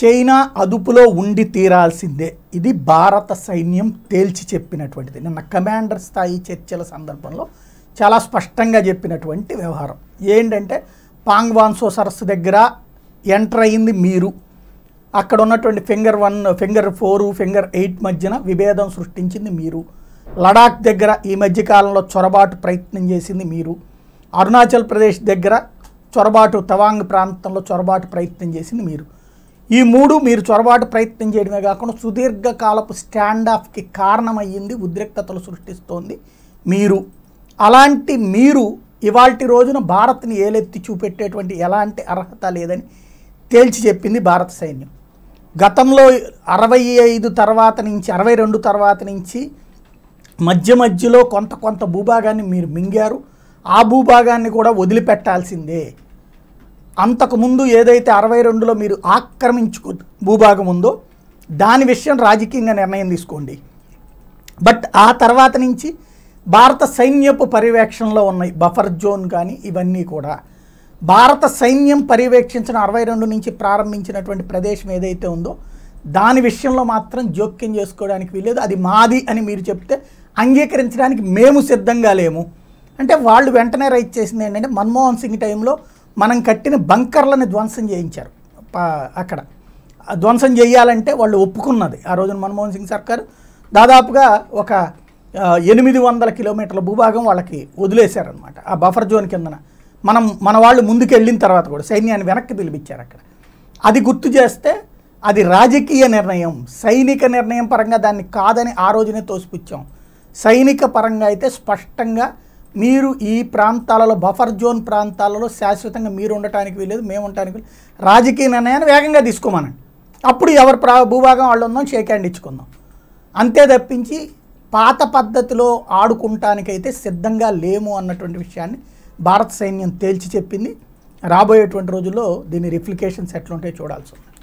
China అదుపులో ఉండి తీరాల్సిందే ఇది భారత సైన్యం తేల్చి చెప్పినటువంటిది నిన్న కమాండర్ స్థాయి చర్చల సందర్భంలో చాలా స్పష్టంగా చెప్పినటువంటి వ్యవహారం ఏంటంటే పాంగ్వాన్సో సరస్సు దగ్గర ఎంటర్ అయింది మీరు అక్కడ ఉన్నటువంటి finger one finger four finger eight మధ్యన విభేదం సృష్టించింది మీరు లడాక్ దగ్గర ఈ మధ్యకాలంలో చొరబాటు ప్రయత్నం చేసింది మీరు అరుణాచల్ ప్రదేశ్ దగ్గర చొరబాటు తవాంగ్ ప్రాంతంలో చొరబాటు ప్రయత్నం చేసింది మీరు ఈ మూడు మీరు చొరబాటు ప్రయత్నం చేయడమే కాకుండా సుదీర్ఘకాలపు స్టాండ్ ఆఫ్కి కారణమయ్యింది ఉద్రిక్తతలు సృష్టిస్తోంది మీరు అలాంటి మీరు ఇవాల్టి రోజున భారత్ని ఏలెత్తి చూపెట్టేటువంటి ఎలాంటి అర్హత లేదని తేల్చి చెప్పింది భారత సైన్యం గతంలో అరవై ఐదు తర్వాత నుంచి అరవై రెండు తర్వాత నుంచి మధ్య మధ్యలో కొంత కొంత భూభాగాన్ని మీరు మింగారు ఆ భూభాగాన్ని కూడా వదిలిపెట్టాల్సిందే అంతకుముందు ఏదైతే అరవై రెండులో మీరు ఆక్రమించుకు భూభాగం ఉందో దాని విషయం రాజకీయంగా నిర్ణయం తీసుకోండి బట్ ఆ తర్వాత నుంచి భారత సైన్యపు పర్యవేక్షణలో ఉన్నాయి బఫర్ జోన్ కానీ ఇవన్నీ కూడా భారత సైన్యం పర్యవేక్షించిన అరవై రెండు నుంచి ప్రారంభించినటువంటి ప్రదేశం ఏదైతే ఉందో దాని విషయంలో మాత్రం జోక్యం చేసుకోవడానికి వీలేదు అది మాది అని మీరు చెప్తే అంగీకరించడానికి మేము సిద్ధంగా లేము అంటే వాళ్ళు వెంటనే రైట్ చేసింది ఏంటంటే మన్మోహన్ సింగ్ టైంలో మనం కట్టిన బంకర్లని ధ్వంసం చేయించారు అక్కడ ధ్వంసం చేయాలంటే వాళ్ళు ఒప్పుకున్నది ఆ రోజున మన్మోహన్ సింగ్ సర్కార్ దాదాపుగా ఒక ఎనిమిది వందల కిలోమీటర్ల భూభాగం వాళ్ళకి వదిలేశారనమాట ఆ బఫర్ జోన్ కిందన మనం మన వాళ్ళు ముందుకు వెళ్ళిన తర్వాత కూడా సైన్యాన్ని వెనక్కి పిలిపించారు అక్కడ అది గుర్తు చేస్తే అది రాజకీయ నిర్ణయం సైనిక నిర్ణయం పరంగా దాన్ని కాదని ఆ రోజునే తోసిపుచ్చాం సైనిక పరంగా అయితే స్పష్టంగా మీరు ఈ ప్రాంతాలలో బఫర్ జోన్ ప్రాంతాలలో శాశ్వతంగా మీరు ఉండటానికి వీలేదు మేము ఉండటానికి వీలేదు రాజకీయ నిర్ణయాన్ని వేగంగా తీసుకోమనండి అప్పుడు ఎవరి ప్రా భూభాగం వాళ్ళు ఉందో షేక్ హ్యాండ్ ఇచ్చుకుందాం అంతే తప్పించి పాత పద్ధతిలో ఆడుకుంటానికైతే సిద్ధంగా లేము అన్నటువంటి విషయాన్ని భారత సైన్యం తేల్చి చెప్పింది రాబోయేటువంటి రోజుల్లో దీని రిప్లికేషన్స్ ఎట్లుంటే చూడాల్సి ఉంది